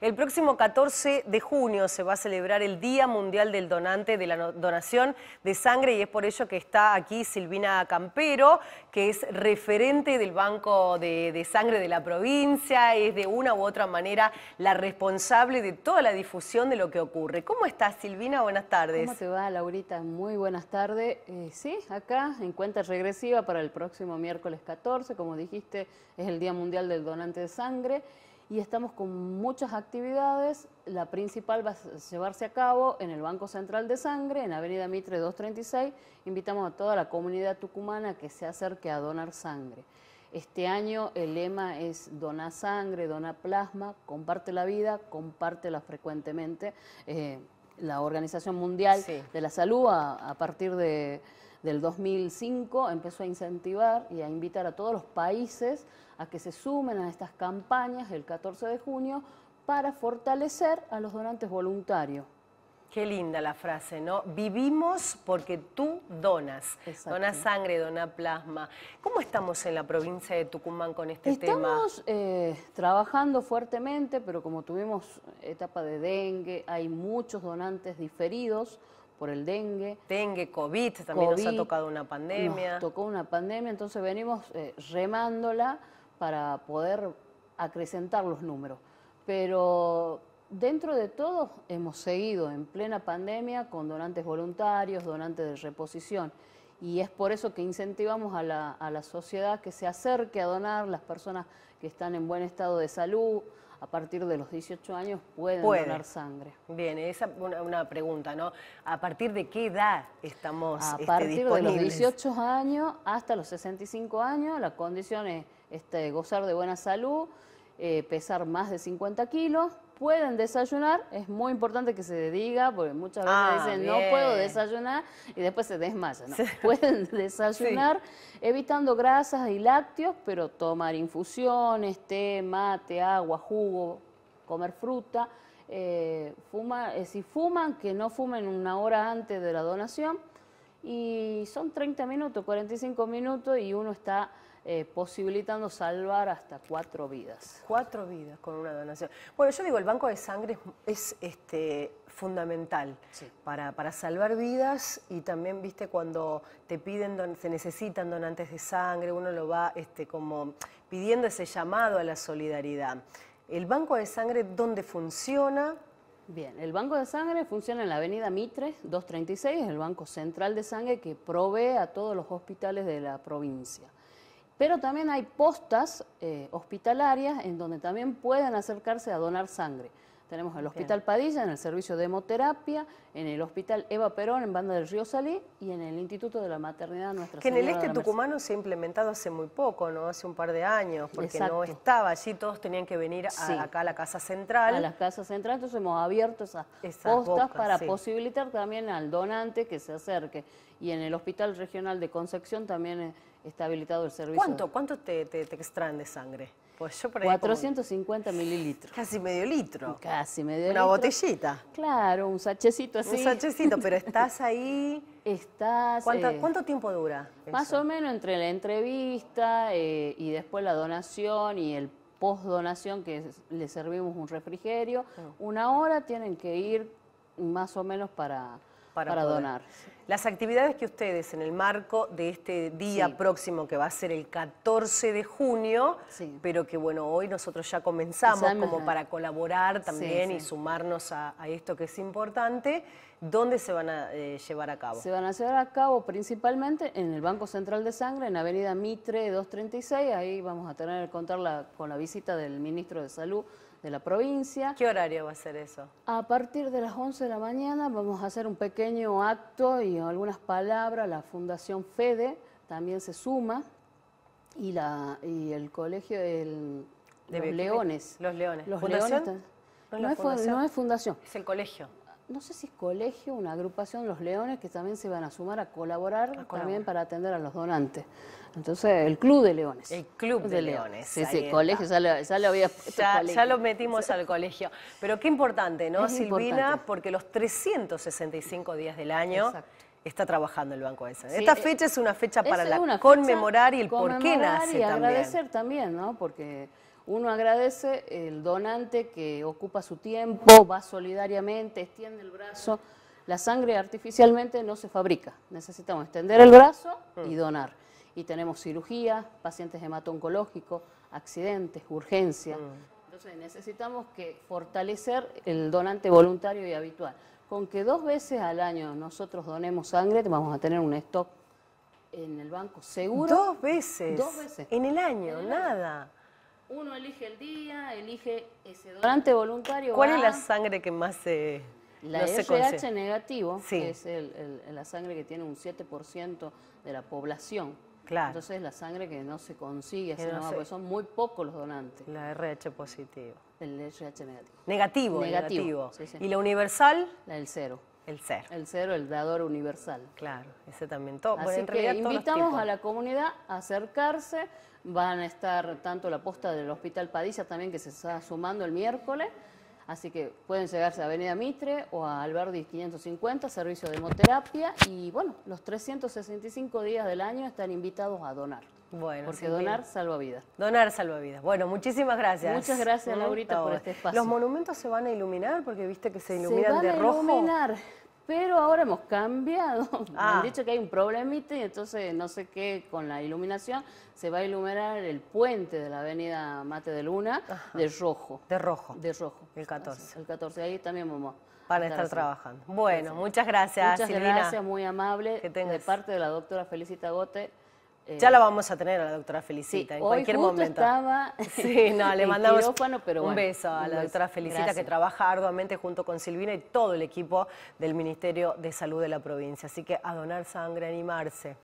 El próximo 14 de junio se va a celebrar el Día Mundial del Donante de la Donación de Sangre y es por ello que está aquí Silvina Campero, que es referente del Banco de, Sangre de la provincia, es de una u otra manera la responsable de toda la difusión de lo que ocurre. ¿Cómo estás Silvina? Buenas tardes. ¿Cómo te va Laurita? Muy buenas tardes. Eh, sí, acá en cuenta regresiva para el próximo miércoles 14, como dijiste, es el Día Mundial del Donante de Sangre y estamos con muchas actividades. La principal va a llevarse a cabo en el Banco Central de Sangre, en Avenida Mitre 236. Invitamos a toda la comunidad tucumana que se acerque a donar sangre. Este año el lema es dona sangre, dona plasma, comparte la vida, compártela frecuentemente. Eh, la Organización Mundial de la Salud, a partir de, del 2005 empezó a incentivar y a invitar a todos los países a que se sumen a estas campañas el 14 de junio para fortalecer a los donantes voluntarios. Qué linda la frase, ¿no? Vivimos porque tú donas. Dona sangre, dona plasma. ¿Cómo estamos en la provincia de Tucumán con este tema? Estamos eh, trabajando fuertemente, pero como tuvimos etapa de dengue, hay muchos donantes diferidos por el dengue. Dengue, COVID, también nos ha tocado una pandemia. Nos tocó una pandemia, entonces venimos eh, remándola para poder acrecentar los números. Pero dentro de todo hemos seguido en plena pandemia con donantes voluntarios, donantes de reposición. Y es por eso que incentivamos a la, a la sociedad que se acerque a donar, las personas que están en buen estado de salud, a partir de los 18 años pueden Puede. donar sangre. Bien, esa es una, pregunta, ¿no? ¿A partir de qué edad estamos A este, partir de los 18 años hasta los 65 años, la condición es este, gozar de buena salud, eh, pesar más de 50 kilos, pueden desayunar, es muy importante que se diga, porque muchas veces ah, dicen no puedo desayunar y después se desmayan. Pueden desayunar evitando grasas y lácteos, pero tomar infusiones, té, mate, agua, jugo, comer fruta. Eh, fuma, eh, si fuman, que no fumen una hora antes de la donación y son 30 minutos, 45 minutos y uno está eh, posibilitando salvar hasta cuatro vidas. Cuatro vidas con una donación. Bueno, yo digo, el banco de sangre es, este, fundamental para, para, salvar vidas y también, viste, cuando te piden, se necesitan donantes de sangre, uno lo va este, como pidiendo ese llamado a la solidaridad. ¿El banco de sangre dónde funciona? Bien, el Banco de Sangre funciona en la avenida Mitre 236, el Banco Central de Sangre que provee a todos los hospitales de la provincia. Pero también hay postas eh, hospitalarias en donde también pueden acercarse a donar sangre. Tenemos el Hospital Padilla, en el servicio de hemoterapia, en el Hospital Eva Perón, en Banda del Río Salí y en el Instituto de la Maternidad Nuestra Que en el este tucumano se ha implementado hace muy poco, ¿no? Hace un par de años, porque no estaba allí, todos tenían que venir acá a la Casa Central. A la Casa Central, entonces hemos abierto esas, costas para posibilitar también al donante que se acerque. Y en el Hospital Regional de Concepción también eh, está habilitado el servicio. ¿Cuánto, cuánto te, extraen de sangre? Pues yo por 450 mililitros. Casi medio litro. Casi medio litro. Una botellita. Claro, un sachecito así. Un sachecito, pero estás ahí. Estás. ¿Cuánto eh, tiempo dura? Más o menos entre la entrevista eh, y después la donación y el post donación, que le servimos un refrigerio. Ah. Una hora tienen que ir más o menos para, para, para donar. Las actividades que ustedes en el marco de este día próximo, que va a ser el 14 de junio, pero que bueno, hoy nosotros ya comenzamos como para colaborar también y sumarnos a, esto que es importante, ¿dónde se van a eh, llevar a cabo? Se van a llevar a cabo principalmente en el Banco Central de Sangre, en Avenida Mitre 236, ahí vamos a tener que contar con la visita del Ministro de Salud de la provincia. ¿Qué horario va a ser eso? A partir de las 11 de la mañana vamos a hacer un pequeño acto y eh, algunas palabras, la Fundación FEDE también se suma y, la, y el colegio de leones, los Leones. No, es fundación. es el colegio no sé si es colegio, una agrupación, los leones, que también se van a sumar a colaborar, también para atender a los donantes. Entonces, el Club de Leones. El Club de, Leones. Sí, sí, colegio, ya lo, había ya, lo metimos al colegio. Pero qué importante, ¿no, Silvina? Porque los 365 días del año... Exacto está trabajando el Banco de Sangre. Esta eh, fecha es una fecha para la conmemorar y el por qué nace y agradecer también. ¿no? Porque uno agradece el donante que ocupa su tiempo, va solidariamente, extiende el brazo. La sangre artificialmente no se fabrica. Necesitamos extender el brazo y mm. donar. Y tenemos cirugía, pacientes hemato-oncológicos, accidentes, urgencia. Mm. Entonces necesitamos que fortalecer el donante voluntario y habitual con que dos veces al año nosotros donemos sangre, vamos a tener un stock en el banco seguro. Dos veces. Dos veces. En el año, nada. Uno elige el día, elige ese donante voluntario. ¿Cuál es la sangre que más se... La no negativo, que es la sangre que tiene un 7% de la población. Claro. Entonces la sangre que no se consigue, porque son muy pocos los donantes. La RH positivo. El RH negativo. Negativo, negativo. ¿Y la universal? La del cero. El cero. El cero, el dador universal. Claro, ese también todo. Así invitamos a la comunidad a acercarse. Van a estar tanto la posta del Hospital Padilla también, que se está sumando el miércoles. Así que pueden llegarse a Avenida Mitre o a Alberdi 550, servicio de hemoterapia. Y bueno, los 365 días del año están invitados a donar. Bueno, porque donar salva vida Donar salva vidas. Bueno, muchísimas gracias. Muchas gracias, ¿Mm? Laurita, por este espacio. Los monumentos se van a iluminar porque viste que se iluminan se van A iluminar pero ahora hemos cambiado. Han ah. dicho que hay un problemita y entonces no sé qué con la iluminación se va a iluminar el puente de la avenida Mate de Luna de rojo. De rojo. De rojo. El 14. el 14. Ahí también vamos van a estar trabajando. Bueno, muchas gracias, Muchas gracias, muy amable. Que De parte de la doctora Felicita Gote, ya la eh, vamos a tener a la doctora Felicita en cualquier momento. sí, no, le mandamos un beso a la doctora Felicita que trabaja arduamente junto con Silvina y todo el equipo del Ministerio de Salud de la provincia. Así que a donar sangre, animarse.